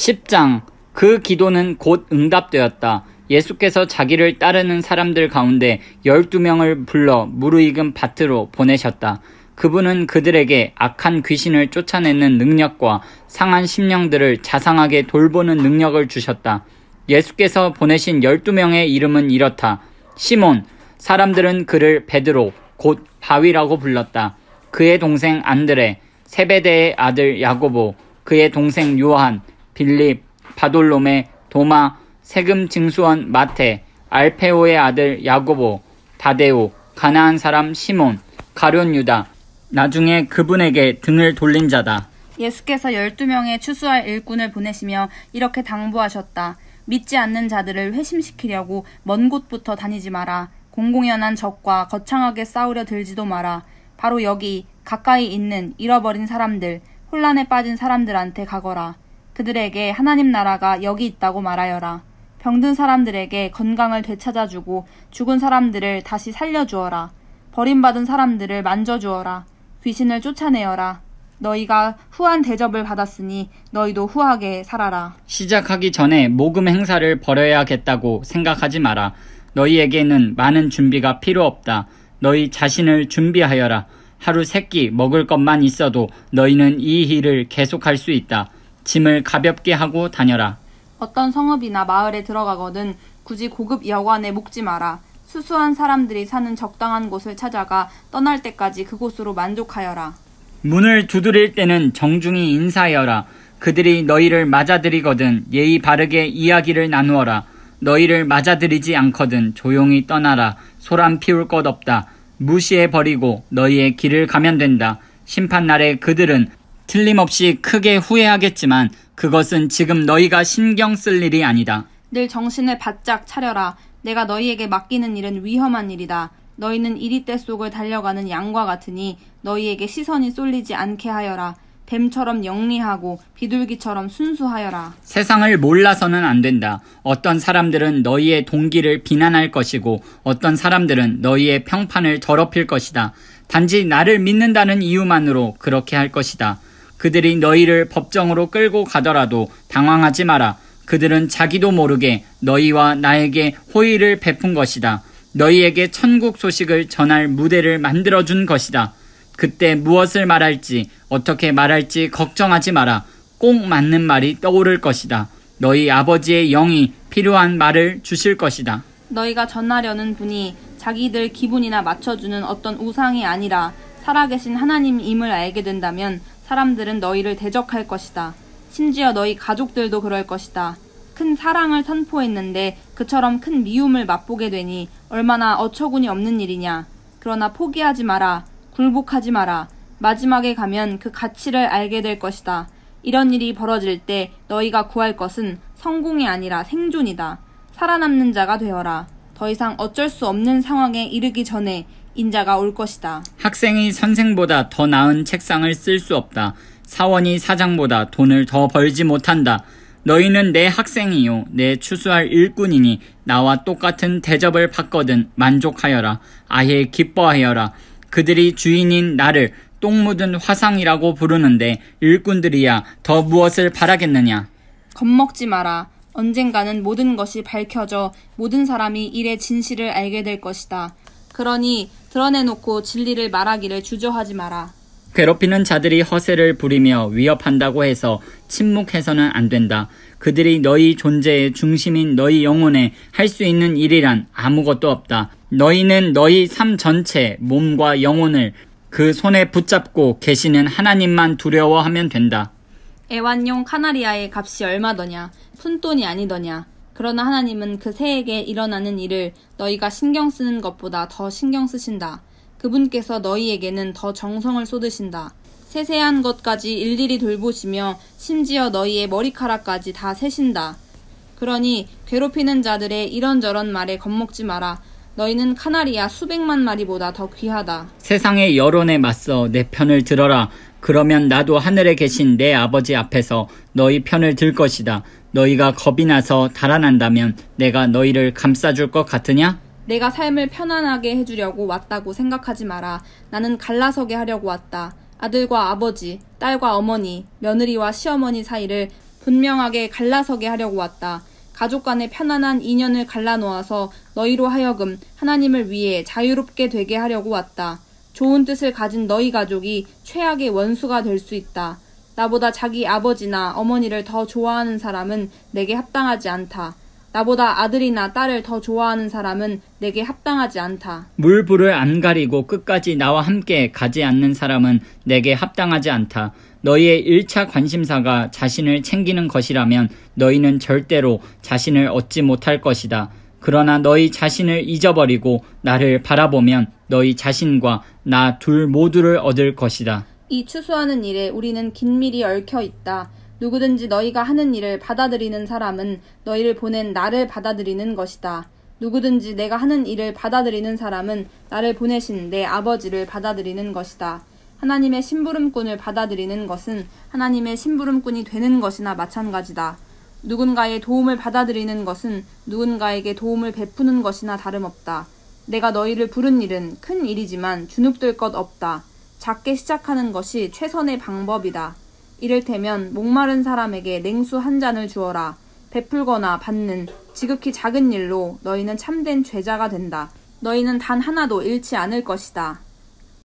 10장 그 기도는 곧 응답되었다. 예수께서 자기를 따르는 사람들 가운데 12명을 불러 무르익은 밭으로 보내셨다. 그분은 그들에게 악한 귀신을 쫓아내는 능력과 상한 심령들을 자상하게 돌보는 능력을 주셨다. 예수께서 보내신 12명의 이름은 이렇다. 시몬, 사람들은 그를 베드로, 곧 바위라고 불렀다. 그의 동생 안드레, 세베대의 아들 야고보, 그의 동생 요한, 빌립, 바돌롬의 도마, 세금 징수원 마테, 알페오의 아들 야고보, 다데오, 가나안 사람 시몬, 가룟 유다, 나중에 그분에게 등을 돌린 자다. 예수께서 1 2 명의 추수할 일꾼을 보내시며 이렇게 당부하셨다. 믿지 않는 자들을 회심시키려고 먼 곳부터 다니지 마라. 공공연한 적과 거창하게 싸우려 들지도 마라. 바로 여기 가까이 있는 잃어버린 사람들, 혼란에 빠진 사람들한테 가거라. 그들에게 하나님 나라가 여기 있다고 말하여라. 병든 사람들에게 건강을 되찾아주고 죽은 사람들을 다시 살려주어라. 버림받은 사람들을 만져주어라. 귀신을 쫓아내어라. 너희가 후한 대접을 받았으니 너희도 후하게 살아라. 시작하기 전에 모금 행사를 벌여야겠다고 생각하지 마라. 너희에게는 많은 준비가 필요 없다. 너희 자신을 준비하여라. 하루 세끼 먹을 것만 있어도 너희는 이 일을 계속할 수 있다. 짐을 가볍게 하고 다녀라. 어떤 성읍이나 마을에 들어가거든 굳이 고급 여관에 묵지 마라. 수수한 사람들이 사는 적당한 곳을 찾아가 떠날 때까지 그곳으로 만족하여라. 문을 두드릴 때는 정중히 인사하여라. 그들이 너희를 맞아들이거든 예의 바르게 이야기를 나누어라. 너희를 맞아들이지 않거든 조용히 떠나라. 소란 피울 것 없다. 무시해버리고 너희의 길을 가면 된다. 심판날에 그들은 틀림없이 크게 후회하겠지만 그것은 지금 너희가 신경 쓸 일이 아니다. 늘 정신을 바짝 차려라. 내가 너희에게 맡기는 일은 위험한 일이다. 너희는 이리 떼 속을 달려가는 양과 같으니 너희에게 시선이 쏠리지 않게 하여라. 뱀처럼 영리하고 비둘기처럼 순수하여라. 세상을 몰라서는 안 된다. 어떤 사람들은 너희의 동기를 비난할 것이고 어떤 사람들은 너희의 평판을 더럽힐 것이다. 단지 나를 믿는다는 이유만으로 그렇게 할 것이다. 그들이 너희를 법정으로 끌고 가더라도 당황하지 마라. 그들은 자기도 모르게 너희와 나에게 호의를 베푼 것이다. 너희에게 천국 소식을 전할 무대를 만들어 준 것이다. 그때 무엇을 말할지 어떻게 말할지 걱정하지 마라. 꼭 맞는 말이 떠오를 것이다. 너희 아버지의 영이 필요한 말을 주실 것이다. 너희가 전하려는 분이 자기들 기분이나 맞춰주는 어떤 우상이 아니라 살아계신 하나님임을 알게 된다면 사람들은 너희를 대적할 것이다. 심지어 너희 가족들도 그럴 것이다. 큰 사랑을 선포했는데 그처럼 큰 미움을 맛보게 되니 얼마나 어처구니 없는 일이냐. 그러나 포기하지 마라. 굴복하지 마라. 마지막에 가면 그 가치를 알게 될 것이다. 이런 일이 벌어질 때 너희가 구할 것은 성공이 아니라 생존이다. 살아남는 자가 되어라. 더 이상 어쩔 수 없는 상황에 이르기 전에 인자가 올 것이다. 학생이 선생보다 더 나은 책상을 쓸 수 없다. 사원이 사장보다 돈을 더 벌지 못한다. 너희는 내 학생이요 내 추수할 일꾼이니 나와 똑같은 대접을 받거든 만족하여라 아예 기뻐하여라 그들이 주인인 나를 똥 묻은 화상이라고 부르는데 일꾼들이야 더 무엇을 바라겠느냐 겁먹지 마라 언젠가는 모든 것이 밝혀져 모든 사람이 일의 진실을 알게 될 것이다 그러니 드러내놓고 진리를 말하기를 주저하지 마라. 괴롭히는 자들이 허세를 부리며 위협한다고 해서 침묵해서는 안 된다. 그들이 너희 존재의 중심인 너희 영혼에 할 수 있는 일이란 아무것도 없다. 너희는 너희 삶 전체, 몸과 영혼을 그 손에 붙잡고 계시는 하나님만 두려워하면 된다. 애완용 카나리아의 값이 얼마더냐? 푼돈이 아니더냐? 그러나 하나님은 그 새에게 일어나는 일을 너희가 신경 쓰는 것보다 더 신경 쓰신다. 그분께서 너희에게는 더 정성을 쏟으신다. 세세한 것까지 일일이 돌보시며 심지어 너희의 머리카락까지 다 세신다. 그러니 괴롭히는 자들의 이런저런 말에 겁먹지 마라. 너희는 카나리아 수백만 마리보다 더 귀하다. 세상의 여론에 맞서 내 편을 들어라. 그러면 나도 하늘에 계신 내 아버지 앞에서 너희 편을 들 것이다. 너희가 겁이 나서 달아난다면 내가 너희를 감싸줄 것 같으냐? 내가 삶을 편안하게 해주려고 왔다고 생각하지 마라. 나는 갈라서게 하려고 왔다. 아들과 아버지, 딸과 어머니, 며느리와 시어머니 사이를 분명하게 갈라서게 하려고 왔다. 가족 간의 편안한 인연을 갈라놓아서 너희로 하여금 하나님을 위해 자유롭게 되게 하려고 왔다. 좋은 뜻을 가진 너희 가족이 최악의 원수가 될 수 있다. 나보다 자기 아버지나 어머니를 더 좋아하는 사람은 내게 합당하지 않다. 나보다 아들이나 딸을 더 좋아하는 사람은 내게 합당하지 않다. 물불을 안 가리고 끝까지 나와 함께 가지 않는 사람은 내게 합당하지 않다. 너희의 1차 관심사가 자신을 챙기는 것이라면 너희는 절대로 자신을 얻지 못할 것이다. 그러나 너희 자신을 잊어버리고 나를 바라보면 너희 자신과 나 둘 모두를 얻을 것이다. 이 추수하는 일에 우리는 긴밀히 얽혀 있다. 누구든지 너희가 하는 일을 받아들이는 사람은 너희를 보낸 나를 받아들이는 것이다. 누구든지 내가 하는 일을 받아들이는 사람은 나를 보내신 내 아버지를 받아들이는 것이다. 하나님의 심부름꾼을 받아들이는 것은 하나님의 심부름꾼이 되는 것이나 마찬가지다. 누군가의 도움을 받아들이는 것은 누군가에게 도움을 베푸는 것이나 다름없다. 내가 너희를 부른 일은 큰 일이지만 주눅들 것 없다. 작게 시작하는 것이 최선의 방법이다. 이를테면 목마른 사람에게 냉수 한 잔을 주어라. 베풀거나 받는 지극히 작은 일로 너희는 참된 죄자가 된다. 너희는 단 하나도 잃지 않을 것이다.